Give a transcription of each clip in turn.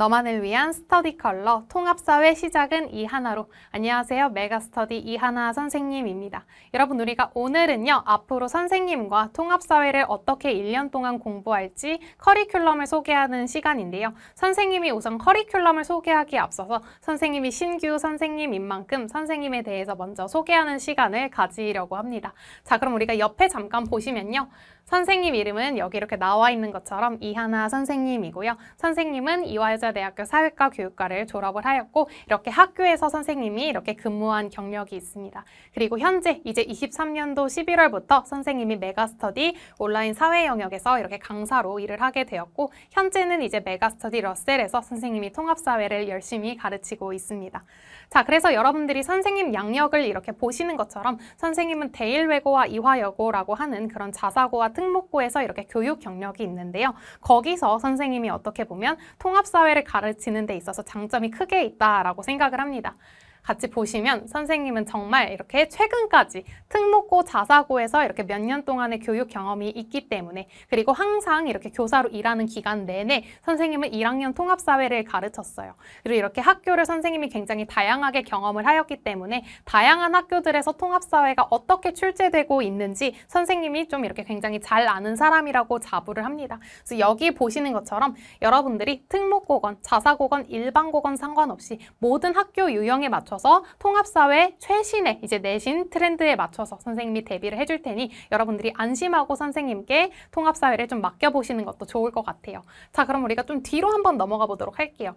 너만을 위한 스터디 컬러 통합사회 시작은 이 하나로 안녕하세요 메가스터디 이하나 선생님입니다. 여러분 우리가 오늘은요 앞으로 선생님과 통합사회를 어떻게 1년 동안 공부할지 커리큘럼을 소개하는 시간인데요. 선생님이 우선 커리큘럼을 소개하기에 앞서서 선생님이 신규 선생님인 만큼 선생님에 대해서 먼저 소개하는 시간을 가지려고 합니다. 자 그럼 우리가 옆에 잠깐 보시면요. 선생님 이름은 여기 이렇게 나와 있는 것처럼 이하나 선생님이고요. 선생님은 이화여자대학교 사회과 교육과를 졸업을 하였고 이렇게 학교에서 선생님이 이렇게 근무한 경력이 있습니다. 그리고 현재 이제 23년도 11월부터 선생님이 메가스터디 온라인 사회 영역에서 이렇게 강사로 일을 하게 되었고 현재는 이제 메가스터디 러셀에서 선생님이 통합사회를 열심히 가르치고 있습니다. 자, 그래서 여러분들이 선생님 양력을 이렇게 보시는 것처럼 선생님은 대일외고와 이화여고라고 하는 그런 자사고와 특목고에서 이렇게 교육 경력이 있는데요. 거기서 선생님이 어떻게 보면 통합사회를 가르치는 데 있어서 장점이 크게 있다라고 생각을 합니다. 같이 보시면 선생님은 정말 이렇게 최근까지 특목고 자사고에서 이렇게 몇 년 동안의 교육 경험이 있기 때문에 그리고 항상 이렇게 교사로 일하는 기간 내내 선생님은 1학년 통합사회를 가르쳤어요. 그리고 이렇게 학교를 선생님이 굉장히 다양하게 경험을 하였기 때문에 다양한 학교들에서 통합사회가 어떻게 출제되고 있는지 선생님이 좀 이렇게 굉장히 잘 아는 사람이라고 자부를 합니다. 그래서 여기 보시는 것처럼 여러분들이 특목고건, 자사고건, 일반고건 상관없이 모든 학교 유형에 맞춰 맞춰서 통합사회 최신의 이제 내신 트렌드에 맞춰서 선생님이 대비를 해줄 테니 여러분들이 안심하고 선생님께 통합사회를 좀 맡겨보시는 것도 좋을 것 같아요. 자, 그럼 우리가 좀 뒤로 한번 넘어가 보도록 할게요.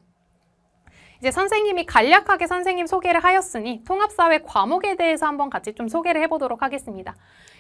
이제 선생님이 간략하게 선생님 소개를 하였으니 통합사회 과목에 대해서 한번 같이 좀 소개를 해보도록 하겠습니다.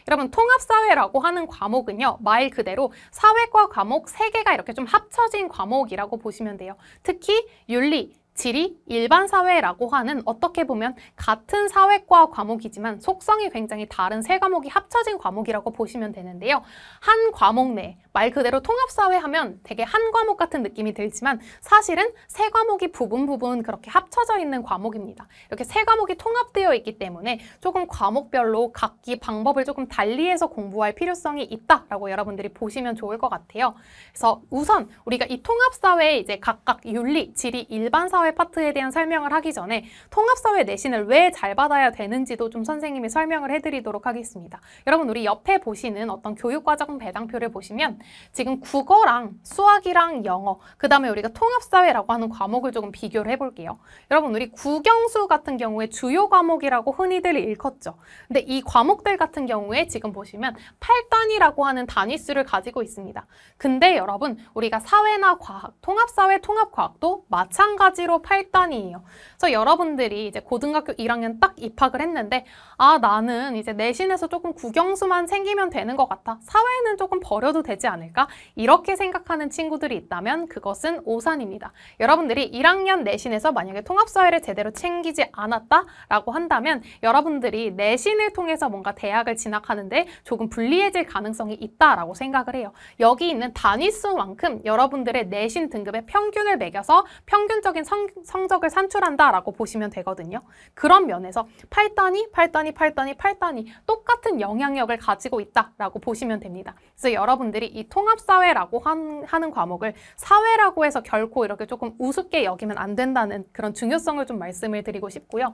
여러분 통합사회라고 하는 과목은요. 말 그대로 사회과 과목 3개가 이렇게 좀 합쳐진 과목이라고 보시면 돼요. 특히 윤리, 지리, 일반 사회라고 하는 어떻게 보면 같은 사회과 과목이지만 속성이 굉장히 다른 세 과목이 합쳐진 과목이라고 보시면 되는데요. 한 과목 내, 말 그대로 통합사회 하면 되게 한 과목 같은 느낌이 들지만 사실은 세 과목이 부분 부분 그렇게 합쳐져 있는 과목입니다. 이렇게 세 과목이 통합되어 있기 때문에 조금 과목별로 각기 방법을 조금 달리해서 공부할 필요성이 있다라고 여러분들이 보시면 좋을 것 같아요. 그래서 우선 우리가 이 통합사회에 이제 각각 윤리, 지리, 일반 사회 통합사회 파트에 대한 설명을 하기 전에 통합사회 내신을 왜 잘 받아야 되는지도 좀 선생님이 설명을 해드리도록 하겠습니다. 여러분 우리 옆에 보시는 어떤 교육과정 배당표를 보시면 지금 국어랑 수학이랑 영어 그 다음에 우리가 통합사회라고 하는 과목을 조금 비교를 해볼게요. 여러분 우리 국영수 같은 경우에 주요 과목이라고 흔히들 읽었죠 근데 이 과목들 같은 경우에 지금 보시면 8단이라고 하는 단위수를 가지고 있습니다. 근데 여러분 우리가 사회나 과학, 통합사회, 통합과학도 마찬가지로 8단위에요 그래서 여러분들이 이제 고등학교 1학년 딱 입학을 했는데 아 나는 이제 내신에서 조금 국영수만 생기면 되는 것 같아. 사회는 조금 버려도 되지 않을까? 이렇게 생각하는 친구들이 있다면 그것은 오산입니다. 여러분들이 1학년 내신에서 만약에 통합사회를 제대로 챙기지 않았다라고 한다면 여러분들이 내신을 통해서 뭔가 대학을 진학하는데 조금 불리해질 가능성이 있다라고 생각을 해요. 여기 있는 단위수만큼 여러분들의 내신 등급의 평균을 매겨서 평균적인 성 성, 적을 산출한다라고 보시면 되거든요. 그런 면에서 8단위, 8단위, 8단위, 8단위 똑같은 영향력을 가지고 있다라고 보시면 됩니다. 그래서 여러분들이 이 통합사회라고 하는 과목을 사회라고 해서 결코 이렇게 조금 우습게 여기면 안 된다는 그런 중요성을 좀 말씀을 드리고 싶고요.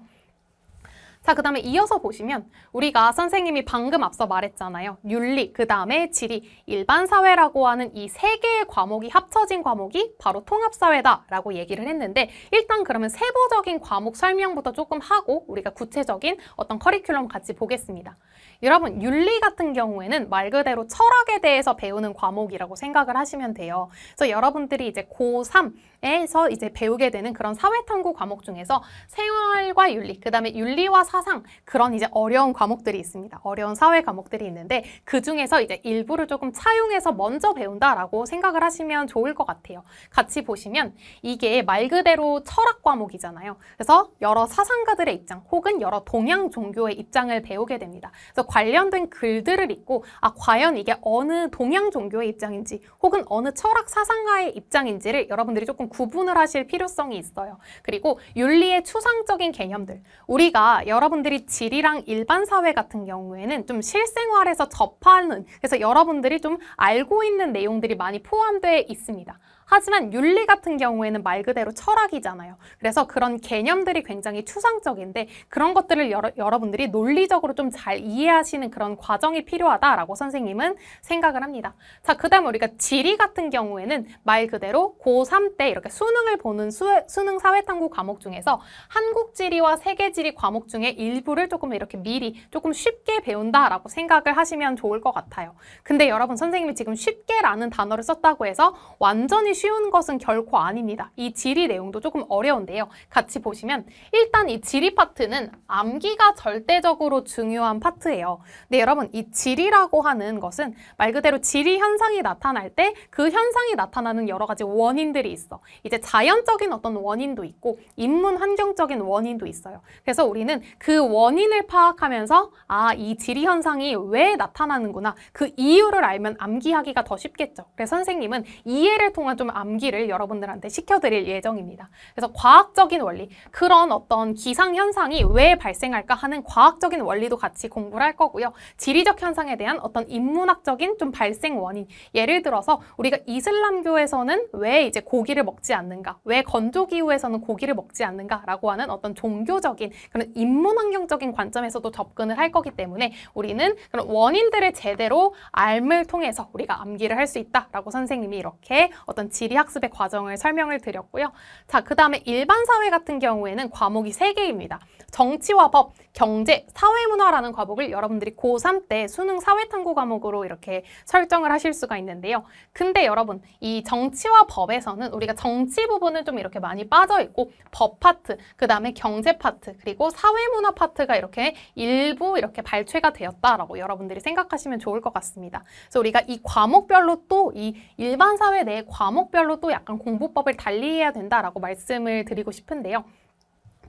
자, 그 다음에 이어서 보시면 우리가 선생님이 방금 앞서 말했잖아요. 윤리, 그 다음에 지리, 일반 사회라고 하는 이 세 개의 과목이 합쳐진 과목이 바로 통합사회다라고 얘기를 했는데 일단 그러면 세부적인 과목 설명부터 조금 하고 우리가 구체적인 어떤 커리큘럼 같이 보겠습니다. 여러분, 윤리 같은 경우에는 말 그대로 철학에 대해서 배우는 과목이라고 생각을 하시면 돼요. 그래서 여러분들이 이제 고3 에서 이제 배우게 되는 그런 사회탐구 과목 중에서 생활과 윤리, 그 다음에 윤리와 사상 그런 이제 어려운 과목들이 있습니다. 어려운 사회 과목들이 있는데 그 중에서 이제 일부를 조금 차용해서 먼저 배운다라고 생각을 하시면 좋을 것 같아요. 같이 보시면 이게 말 그대로 철학 과목이잖아요. 그래서 여러 사상가들의 입장 혹은 여러 동양 종교의 입장을 배우게 됩니다. 그래서 관련된 글들을 읽고 아 과연 이게 어느 동양 종교의 입장인지 혹은 어느 철학 사상가의 입장인지를 여러분들이 조금 구분을 하실 필요성이 있어요. 그리고 윤리의 추상적인 개념들. 우리가 여러분들이 지리랑 일반 사회 같은 경우에는 좀 실생활에서 접하는 그래서 여러분들이 좀 알고 있는 내용들이 많이 포함되어 있습니다. 하지만 윤리 같은 경우에는 말 그대로 철학이잖아요. 그래서 그런 개념들이 굉장히 추상적인데 그런 것들을 여러, 분들이 논리적으로 좀 잘 이해하시는 그런 과정이 필요하다라고 선생님은 생각을 합니다. 자, 그 다음 우리가 지리 같은 경우에는 말 그대로 고3 때 이렇게 수능을 보는 수, 수능 사회탐구 과목 중에서 한국지리와 세계지리 과목 중에 일부를 조금 이렇게 미리 조금 쉽게 배운다라고 생각을 하시면 좋을 것 같아요. 근데 여러분 선생님이 지금 쉽게라는 단어를 썼다고 해서 완전히 쉬운 것은 결코 아닙니다. 이 지리 내용도 조금 어려운데요. 같이 보시면 일단 이 지리 파트는 암기가 절대적으로 중요한 파트예요. 근데 여러분 이 지리라고 하는 것은 말 그대로 지리 현상이 나타날 때 그 현상이 나타나는 여러 가지 원인들이 있어. 이제 자연적인 어떤 원인도 있고 인문 환경적인 원인도 있어요. 그래서 우리는 그 원인을 파악하면서 아, 이 지리 현상이 왜 나타나는구나. 그 이유를 알면 암기하기가 더 쉽겠죠. 그래서 선생님은 이해를 통한 좀 암기를 여러분들한테 시켜드릴 예정입니다. 그래서 과학적인 원리, 그런 어떤 기상 현상이 왜 발생할까 하는 과학적인 원리도 같이 공부를 할 거고요. 지리적 현상에 대한 어떤 인문학적인 좀 발생 원인, 예를 들어서 우리가 이슬람교에서는 왜 이제 고기를 먹 먹지 않는가, 왜 건조기후에서는 고기를 먹지 않는가라고 하는 어떤 종교적인 그런 인문환경적인 관점에서도 접근을 할 거기 때문에 우리는 그런 원인들을 제대로 알을 통해서 우리가 암기를 할 수 있다라고 선생님이 이렇게 어떤 지리학습의 과정을 설명을 드렸고요. 자, 그 다음에 일반 사회 같은 경우에는 과목이 세개입니다 정치와 법, 경제, 사회문화라는 과목을 여러분들이 고3 때 수능 사회탐구 과목으로 이렇게 설정을 하실 수가 있는데요. 근데 여러분, 이 정치와 법에서는 우리가 정 정치 부분은 좀 이렇게 많이 빠져 있고 법 파트, 그 다음에 경제 파트, 그리고 사회문화 파트가 이렇게 일부 이렇게 발췌가 되었다라고 여러분들이 생각하시면 좋을 것 같습니다. 그래서 우리가 이 과목별로 또 이 일반 사회 내 과목별로 또 약간 공부법을 달리해야 된다라고 말씀을 드리고 싶은데요.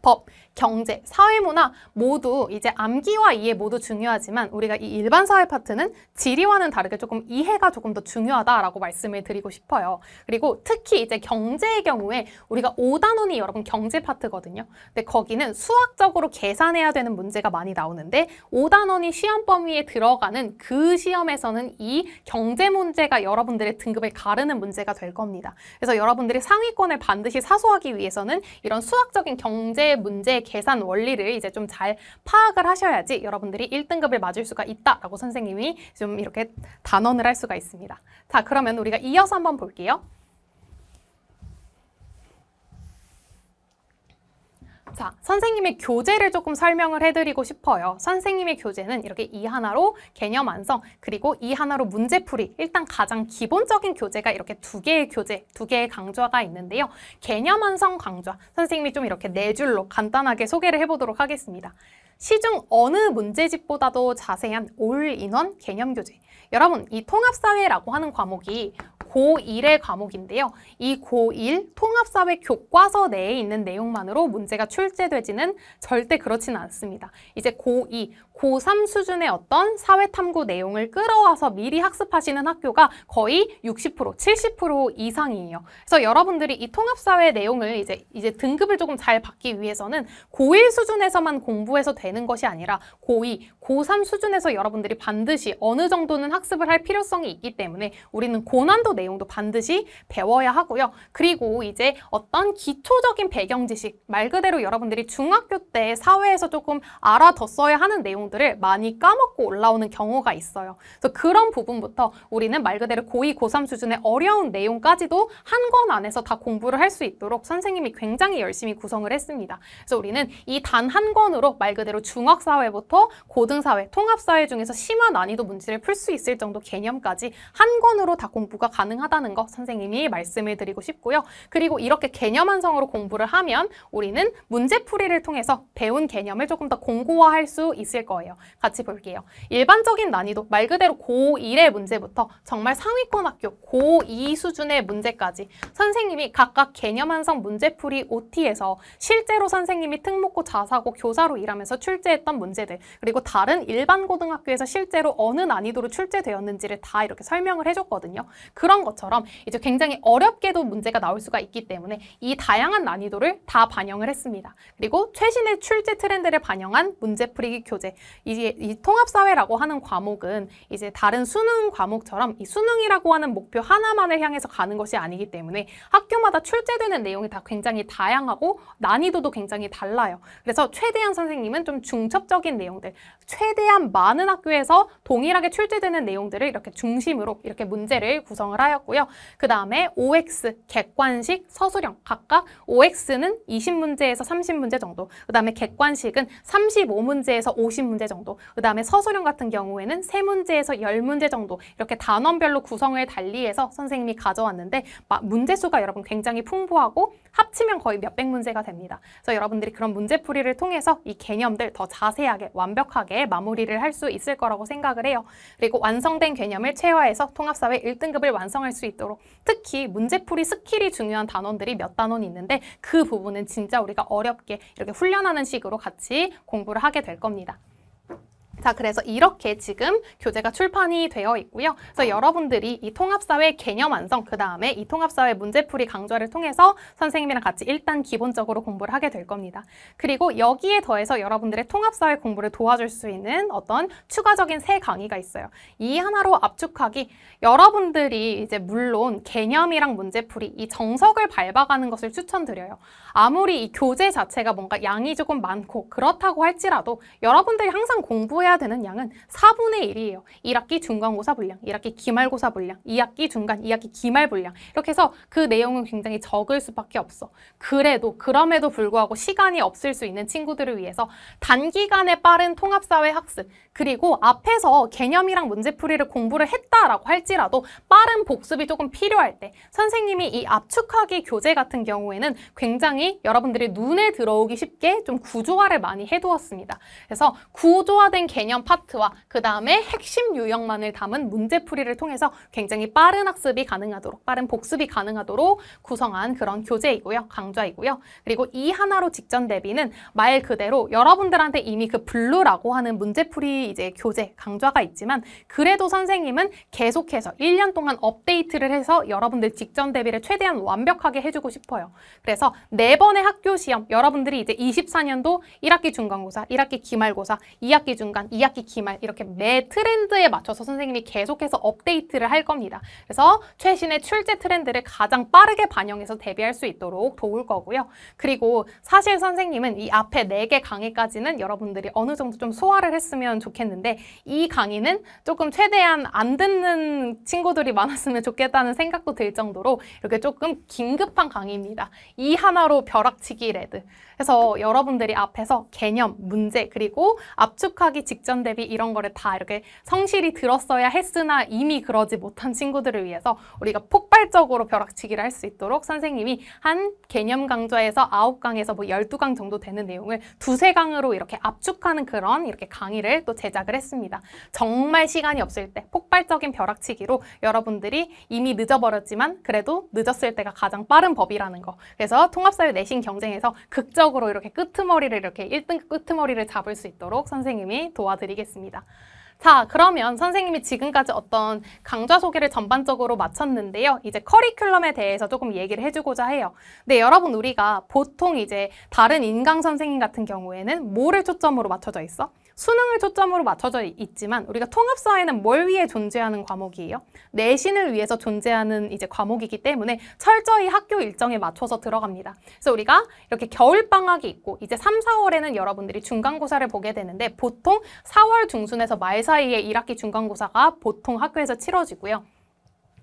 법, 경제, 사회문화 모두 이제 암기와 이해 모두 중요하지만 우리가 이 일반 사회 파트는 지리와는 다르게 조금 이해가 조금 더 중요하다라고 말씀을 드리고 싶어요. 그리고 특히 이제 경제의 경우에 우리가 오단원이 여러분 경제 파트거든요. 근데 거기는 수학적으로 계산해야 되는 문제가 많이 나오는데 오단원이 시험 범위에 들어가는 그 시험에서는 이 경제 문제가 여러분들의 등급을 가르는 문제가 될 겁니다. 그래서 여러분들이 상위권을 반드시 사소하기 위해서는 이런 수학적인 경제 문제의 문제 계산 원리를 이제 좀 잘 파악을 하셔야지 여러분들이 1등급을 맞을 수가 있다라고 선생님이 좀 이렇게 단언을 할 수가 있습니다. 자, 그러면 우리가 이어서 한번 볼게요. 자, 선생님의 교재를 조금 설명을 해드리고 싶어요. 선생님의 교재는 이렇게 이 하나로 개념 완성, 그리고 이 하나로 문제풀이, 일단 가장 기본적인 교재가 이렇게 두 개의 교재, 두 개의 강좌가 있는데요. 개념 완성 강좌, 선생님이 좀 이렇게 네 줄로 간단하게 소개를 해보도록 하겠습니다. 시중 어느 문제집보다도 자세한 올인원 개념 교재. 여러분, 이 통합사회라고 하는 과목이 고1의 과목인데요. 이 고1 통합사회 교과서 내에 있는 내용만으로 문제가 출제되지는 절대 그렇지는 않습니다. 이제 고2, 고3 수준의 어떤 사회탐구 내용을 끌어와서 미리 학습하시는 학교가 거의 60%, 70% 이상이에요. 그래서 여러분들이 이 통합사회 내용을 이제, 이제 등급을 조금 잘 받기 위해서는 고1 수준에서만 공부해서 되는 것이 아니라 고2, 고3 수준에서 여러분들이 반드시 어느 정도는 학습을 할 필요성이 있기 때문에 우리는 고난도 내용도 반드시 배워야 하고요. 그리고 이제 어떤 기초적인 배경 지식, 말 그대로 여러분들이 중학교 때 사회에서 조금 알아뒀어야 하는 내용들을 많이 까먹고 올라오는 경우가 있어요. 그래서 그런 부분부터 우리는 말 그대로 고2, 고3 수준의 어려운 내용까지도 한 권 안에서 다 공부를 할 수 있도록 선생님이 굉장히 열심히 구성을 했습니다. 그래서 우리는 이 단 한 권으로 말 그대로 중학사회부터 고등사회, 통합사회 중에서 심한 난이도 문제를 풀 수 있을 정도 개념까지 한 권으로 다 공부가 가능 가능하다는 거 선생님이 말씀을 드리고 싶고요. 그리고 이렇게 개념 완성으로 공부를 하면 우리는 문제풀이를 통해서 배운 개념을 조금 더 공고화할 수 있을 거예요. 같이 볼게요. 일반적인 난이도 말 그대로 고1의 문제부터 정말 상위권 학교 고2 수준의 문제까지 선생님이 각각 개념 완성 문제풀이 OT에서 실제로 선생님이 특목고 자사고 교사로 일하면서 출제했던 문제들 그리고 다른 일반 고등학교에서 실제로 어느 난이도로 출제되었는지를 다 이렇게 설명을 해줬거든요. 그런 했던 것처럼 이제 굉장히 어렵게도 문제가 나올 수가 있기 때문에 이 다양한 난이도를 다 반영을 했습니다. 그리고 최신의 출제 트렌드를 반영한 문제풀이 교재 이제 이 통합사회라고 하는 과목은 이제 다른 수능 과목처럼 이 수능이라고 하는 목표 하나만을 향해서 가는 것이 아니기 때문에 학교마다 출제되는 내용이 다 굉장히 다양하고 난이도도 굉장히 달라요. 그래서 최대한 선생님은 좀 중첩적인 내용들, 최대한 많은 학교에서 동일하게 출제되는 내용들을 이렇게 중심으로 이렇게 문제를 구성을 하였 쌓였고요. 그 다음에 OX, 객관식, 서술형 각각 OX는 20문제에서 30문제 정도, 그 다음에 객관식은 35문제에서 50문제 정도, 그 다음에 서술형 같은 경우에는 3문제에서 10문제 정도 이렇게 단원별로 구성을 달리해서 선생님이 가져왔는데 문제수가 여러분 굉장히 풍부하고 합치면 거의 몇백 문제가 됩니다. 그래서 여러분들이 그런 문제풀이를 통해서 이 개념들 더 자세하게 완벽하게 마무리를 할 수 있을 거라고 생각을 해요. 그리고 완성된 개념을 체화해서 통합사회 1등급을 완성 결정할 수 있도록 특히 문제풀이 스킬이 중요한 단원들이 몇 단원이 있는데 그 부분은 진짜 우리가 어렵게 이렇게 훈련하는 식으로 같이 공부를 하게 될 겁니다. 자, 그래서 이렇게 지금 교재가 출판이 되어 있고요. 그래서 여러분들이 이 통합사회 개념 완성, 그 다음에 이 통합사회 문제풀이 강좌를 통해서 선생님이랑 같이 일단 기본적으로 공부를 하게 될 겁니다. 그리고 여기에 더해서 여러분들의 통합사회 공부를 도와줄 수 있는 어떤 추가적인 새 강의가 있어요. 이 하나로 압축하기, 여러분들이 이제 물론 개념이랑 문제풀이, 이 정석을 밟아가는 것을 추천드려요. 아무리 이 교재 자체가 뭔가 양이 조금 많고 그렇다고 할지라도 여러분들이 항상 공부해야 해야 되는 양은 4분의 1이에요. 1학기 중간고사 분량, 1학기 기말고사 분량, 2학기 중간, 2학기 기말 분량 이렇게 해서 그 내용은 굉장히 적을 수밖에 없어. 그래도 그럼에도 불구하고 시간이 없을 수 있는 친구들을 위해서 단기간에 빠른 통합사회 학습 그리고 앞에서 개념이랑 문제풀이를 공부를 했다라고 할지라도 빠른 복습이 조금 필요할 때 선생님이 이 압축하기 교재 같은 경우에는 굉장히 여러분들이 눈에 들어오기 쉽게 좀 구조화를 많이 해두었습니다. 그래서 구조화된 개념 개념 파트와 그 다음에 핵심 유형만을 담은 문제풀이를 통해서 굉장히 빠른 학습이 가능하도록 빠른 복습이 가능하도록 구성한 그런 교재이고요. 강좌이고요. 그리고 이 하나로 직전 대비는 말 그대로 여러분들한테 이미 그 블루라고 하는 문제풀이 이제 교재, 강좌가 있지만 그래도 선생님은 계속해서 1년 동안 업데이트를 해서 여러분들 직전 대비를 최대한 완벽하게 해주고 싶어요. 그래서 네 번의 학교 시험, 여러분들이 이제 24년도 1학기 중간고사, 1학기 기말고사, 2학기 중간, 2학기 기말 이렇게 매 트렌드에 맞춰서 선생님이 계속해서 업데이트를 할 겁니다. 그래서 최신의 출제 트렌드를 가장 빠르게 반영해서 대비할 수 있도록 도울 거고요. 그리고 사실 선생님은 이 앞에 4개 강의까지는 여러분들이 어느 정도 좀 소화를 했으면 좋겠는데 이 강의는 조금 최대한 안 듣는 친구들이 많았으면 좋겠다는 생각도 들 정도로 이렇게 조금 긴급한 강의입니다. 이 하나로 벼락치기 레드. 그래서 여러분들이 앞에서 개념, 문제, 그리고 압축하기 직전 대비 이런 거를 다 이렇게 성실히 들었어야 했으나 이미 그러지 못한 친구들을 위해서 우리가 폭발적으로 벼락치기를 할 수 있도록 선생님이 한 개념 강좌에서 아홉 강에서뭐 열두 강 정도 되는 내용을 두세 강으로 이렇게 압축하는 그런 이렇게 강의를 또 제작을 했습니다. 정말 시간이 없을 때 폭발적인 벼락치기로 여러분들이 이미 늦어버렸지만 그래도 늦었을 때가 가장 빠른 법이라는 거. 그래서 통합사회 내신 경쟁에서 극적 안정적으로 이렇게 끄트머리를 이렇게 1등 끄트머리를 잡을 수 있도록 선생님이 도와드리겠습니다. 자, 그러면 선생님이 지금까지 어떤 강좌 소개를 전반적으로 마쳤는데요. 이제 커리큘럼에 대해서 조금 얘기를 해주고자 해요. 네, 여러분 우리가 보통 이제 다른 인강 선생님 같은 경우에는 뭐를 초점으로 맞춰져 있어? 수능을 초점으로 맞춰져 있지만 우리가 통합사회는 뭘 위해 존재하는 과목이에요? 내신을 위해서 존재하는 이제 과목이기 때문에 철저히 학교 일정에 맞춰서 들어갑니다. 그래서 우리가 이렇게 겨울방학이 있고 이제 3, 4월에는 여러분들이 중간고사를 보게 되는데 보통 4월 중순에서 말 사이에 1학기 중간고사가 보통 학교에서 치러지고요.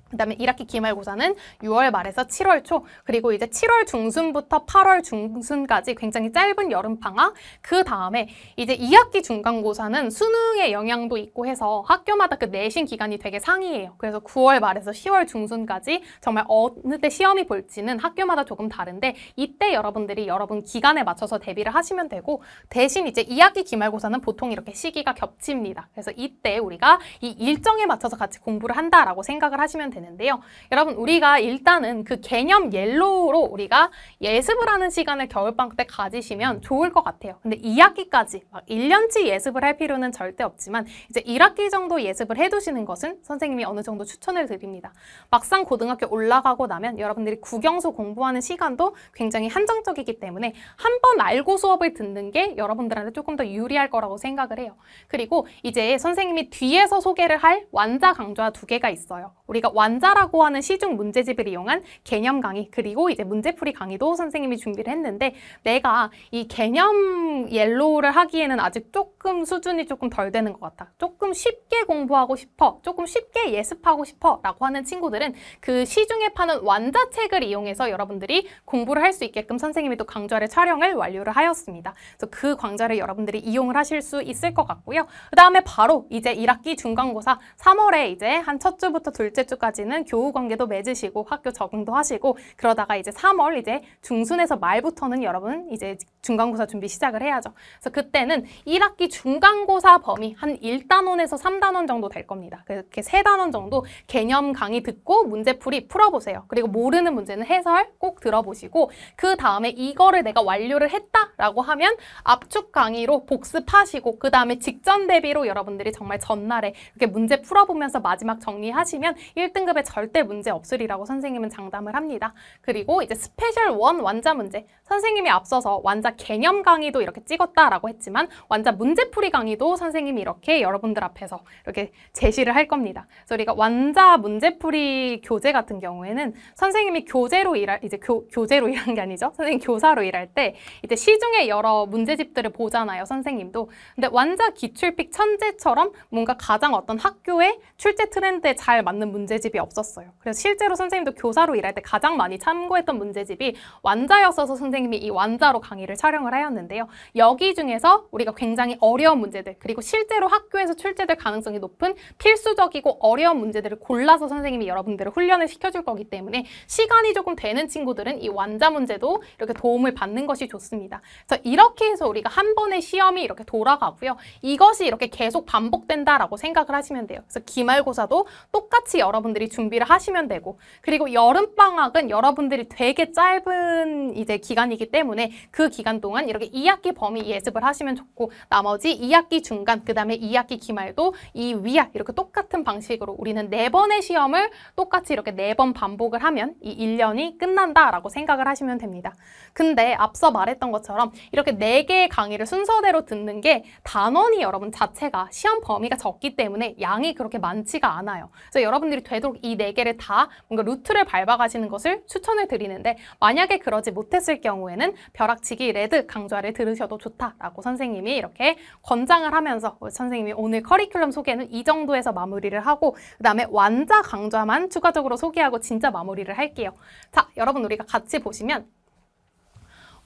그다음에 1학기 기말고사는 6월 말에서 7월 초 그리고 이제 7월 중순부터 8월 중순까지 굉장히 짧은 여름 방학 그 다음에 이제 2학기 중간고사는 수능의 영향도 있고 해서 학교마다 그 내신 기간이 되게 상이해요. 그래서 9월 말에서 10월 중순까지 정말 어느 때 시험이 볼지는 학교마다 조금 다른데 이때 여러분들이 여러분 기간에 맞춰서 대비를 하시면 되고 대신 이제 2학기 기말고사는 보통 이렇게 시기가 겹칩니다. 그래서 이때 우리가 이 일정에 맞춰서 같이 공부를 한다라고 생각을 하시면 됩니 되는데요. 여러분 우리가 일단은 그 개념 옐로우로 우리가 예습을 하는 시간을 겨울방학 때 가지시면 좋을 것 같아요. 근데 2학기까지 막 1년치 예습을 할 필요는 절대 없지만 이제 1학기 정도 예습을 해두시는 것은 선생님이 어느 정도 추천을 드립니다. 막상 고등학교 올라가고 나면 여러분들이 국영수 공부하는 시간도 굉장히 한정적이기 때문에 한 번 알고 수업을 듣는 게 여러분들한테 조금 더 유리할 거라고 생각을 해요. 그리고 이제 선생님이 뒤에서 소개를 할 완자 강좌 두 개가 있어요. 우리가 완 완자라고 하는 시중 문제집을 이용한 개념 강의 그리고 이제 문제풀이 강의도 선생님이 준비를 했는데 내가 이 개념 옐로우를 하기에는 아직 조금 수준이 조금 덜 되는 것 같아. 조금 쉽게 공부하고 싶어. 조금 쉽게 예습하고 싶어. 라고 하는 친구들은 그 시중에 파는 완자책을 이용해서 여러분들이 공부를 할 수 있게끔 선생님이 또 강좌를 촬영을 완료를 하였습니다. 그래서 그 강좌를 여러분들이 이용을 하실 수 있을 것 같고요. 그 다음에 바로 이제 1학기 중간고사 3월에 이제 한 첫 주부터 둘째 주까지 때까지는 교우 관계도 맺으시고 학교 적응도 하시고 그러다가 이제 3월 이제 중순에서 말부터는 여러분 이제 중간고사 준비 시작을 해야죠. 그래서 그때는 1학기 중간고사 범위 한 1단원에서 3단원 정도 될 겁니다. 그렇게 3단원 정도 개념 강의 듣고 문제풀이 풀어보세요. 그리고 모르는 문제는 해설 꼭 들어보시고 그 다음에 이거를 내가 완료를 했다라고 하면 압축 강의로 복습하시고 그 다음에 직전 대비로 여러분들이 정말 전날에 이렇게 문제 풀어보면서 마지막 정리하시면 1등 등급에 절대 문제 없으리라고 선생님은 장담을 합니다. 그리고 이제 스페셜 원 완자 문제. 선생님이 앞서서 완자 개념 강의도 이렇게 찍었다라고 했지만 완자 문제풀이 강의도 선생님이 이렇게 여러분들 앞에서 이렇게 제시를 할 겁니다. 그래서 우리가 완자 문제풀이 교재 같은 경우에는 선생님이 교재로 일할 이제 교, 교재로 일한 게 아니죠. 선생님 교사로 일할 때 이제 시중에 여러 문제집들을 보잖아요. 선생님도. 근데 완자 기출픽 천재처럼 뭔가 가장 어떤 학교의 출제 트렌드에 잘 맞는 문제집이 문제집이 없었어요. 그래서 실제로 선생님도 교사로 일할 때 가장 많이 참고했던 문제집이 완자였어서 선생님이 이 완자로 강의를 촬영을 하였는데요. 여기 중에서 우리가 굉장히 어려운 문제들 그리고 실제로 학교에서 출제될 가능성이 높은 필수적이고 어려운 문제들을 골라서 선생님이 여러분들을 훈련을 시켜줄 거기 때문에 시간이 조금 되는 친구들은 이 완자 문제도 이렇게 도움을 받는 것이 좋습니다. 그래서 이렇게 해서 우리가 한 번의 시험이 이렇게 돌아가고요. 이것이 이렇게 계속 반복된다라고 생각을 하시면 돼요. 그래서 기말고사도 똑같이 여러분들이 미리 준비를 하시면 되고 그리고 여름방학은 여러분들이 되게 짧은 이제 기간이기 때문에 그 기간 동안 이렇게 2학기 범위 예습을 하시면 좋고 나머지 2학기 중간 그 다음에 2학기 기말도 이위아 이렇게 똑같은 방식으로 우리는 4번의 시험을 똑같이 이렇게 4번 반복을 하면 이 1년이 끝난다라고 생각을 하시면 됩니다. 근데 앞서 말했던 것처럼 이렇게 4개의 강의를 순서대로 듣는 게 단원이 여러분 자체가 시험 범위가 적기 때문에 양이 그렇게 많지가 않아요. 그래서 여러분들이 되도록 이네 개를 다 뭔가 루트를 밟아가시는 것을 추천을 드리는데 만약에 그러지 못했을 경우에는 벼락치기 레드 강좌를 들으셔도 좋다라고 선생님이 이렇게 권장을 하면서 어, 선생님이 오늘 커리큘럼 소개는 이 정도에서 마무리를 하고 그 다음에 완자 강좌만 추가적으로 소개하고 진짜 마무리를 할게요. 자, 여러분 우리가 같이 보시면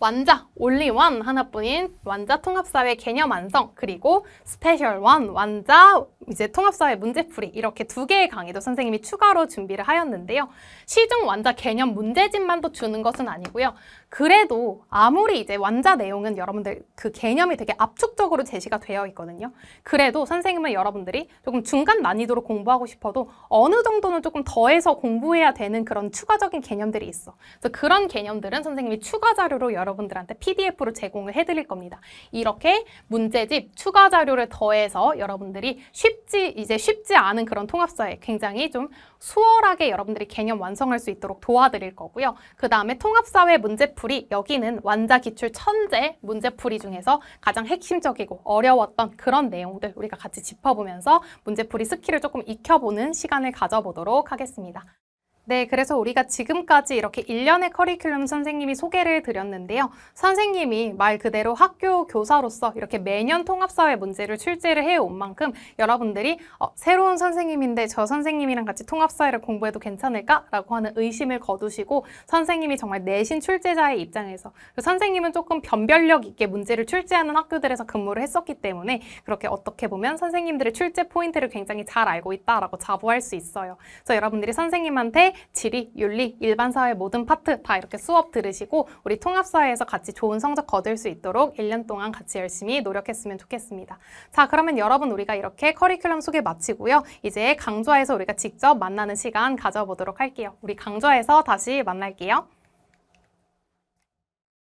완자, 올리원 하나뿐인 완자 통합사회 개념 완성 그리고 스페셜 원, 완자 이제 통합사회 문제풀이 이렇게 두 개의 강의도 선생님이 추가로 준비를 하였는데요. 시중 완자 개념 문제집만 또 주는 것은 아니고요. 그래도 아무리 이제 완자 내용은 여러분들 그 개념이 되게 압축적으로 제시가 되어 있거든요. 그래도 선생님은 여러분들이 조금 중간 난이도로 공부하고 싶어도 어느 정도는 조금 더해서 공부해야 되는 그런 추가적인 개념들이 있어. 그래서 그런 개념들은 선생님이 추가 자료로 여러분들한테 PDF로 제공을 해드릴 겁니다. 이렇게 문제집 추가 자료를 더해서 여러분들이 쉽지 이제 쉽지 않은 그런 통합사에 굉장히 좀 수월하게 여러분들이 개념 완성할 수 있도록 도와드릴 거고요. 그 다음에 통합사회 문제풀이 여기는 완자 기출 천재 문제풀이 중에서 가장 핵심적이고 어려웠던 그런 내용들 우리가 같이 짚어보면서 문제풀이 스킬을 조금 익혀보는 시간을 가져보도록 하겠습니다. 네, 그래서 우리가 지금까지 이렇게 일련의 커리큘럼 선생님이 소개를 드렸는데요. 선생님이 말 그대로 학교 교사로서 이렇게 매년 통합사회 문제를 출제를 해온 만큼 여러분들이 어, 새로운 선생님인데 저 선생님이랑 같이 통합사회를 공부해도 괜찮을까? 라고 하는 의심을 거두시고 선생님이 정말 내신 출제자의 입장에서 그 선생님은 조금 변별력 있게 문제를 출제하는 학교들에서 근무를 했었기 때문에 그렇게 어떻게 보면 선생님들의 출제 포인트를 굉장히 잘 알고 있다라고 자부할 수 있어요. 그래서 여러분들이 선생님한테 지리, 윤리, 일반사회 모든 파트 다 이렇게 수업 들으시고 우리 통합사회에서 같이 좋은 성적 거둘 수 있도록 1년 동안 같이 열심히 노력했으면 좋겠습니다. 자, 그러면 여러분 우리가 이렇게 커리큘럼 소개 마치고요. 이제 강좌에서 우리가 직접 만나는 시간 가져보도록 할게요. 우리 강좌에서 다시 만날게요.